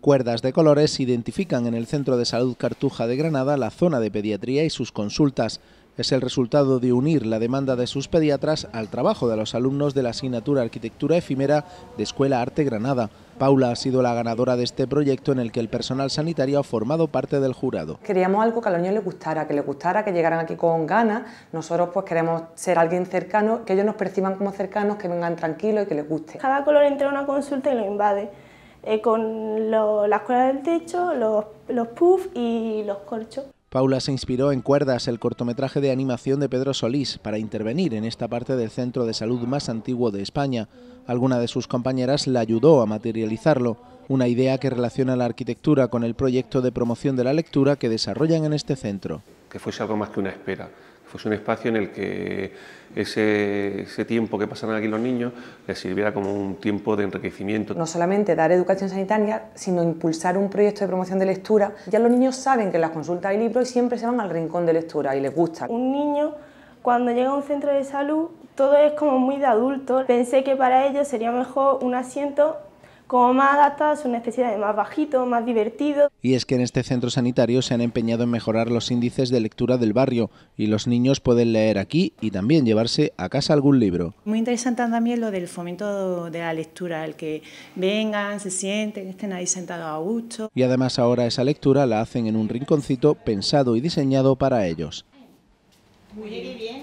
Cuerdas de colores identifican en el Centro de Salud Cartuja de Granada la zona de pediatría y sus consultas. Es el resultado de unir la demanda de sus pediatras al trabajo de los alumnos de la asignatura Arquitectura Efímera de Escuela Arte Granada. Paula ha sido la ganadora de este proyecto en el que el personal sanitario ha formado parte del jurado. Queríamos algo que a los niños les gustara, que le gustara, que llegaran aquí con ganas. Nosotros pues queremos ser alguien cercano, que ellos nos perciban como cercanos, que vengan tranquilos y que les guste. Cada color entra a una consulta y lo invade eh, con las cuerdas del techo, los, los puffs y los corchos. Paula se inspiró en Cuerdas, el cortometraje de animación de Pedro Solís, para intervenir en esta parte del centro de salud más antiguo de España. Alguna de sus compañeras la ayudó a materializarlo, una idea que relaciona la arquitectura con el proyecto de promoción de la lectura que desarrollan en este centro. Que fuese algo más que una espera, fue un espacio en el que ese, tiempo que pasaron aquí los niños les sirviera como un tiempo de enriquecimiento. No solamente dar educación sanitaria, sino impulsar un proyecto de promoción de lectura. Ya los niños saben que en las consultas hay libros y siempre se van al rincón de lectura y les gusta. Un niño cuando llega a un centro de salud todo es como muy de adulto. Pensé que para ellos sería mejor un asiento como más es una necesidad de más bajito, más divertido. Y es que en este centro sanitario se han empeñado en mejorar los índices de lectura del barrio y los niños pueden leer aquí y también llevarse a casa algún libro. Muy interesante también lo del fomento de la lectura, el que vengan, se sienten, estén ahí sentados a gusto. Y además ahora esa lectura la hacen en un rinconcito pensado y diseñado para ellos. Muy bien,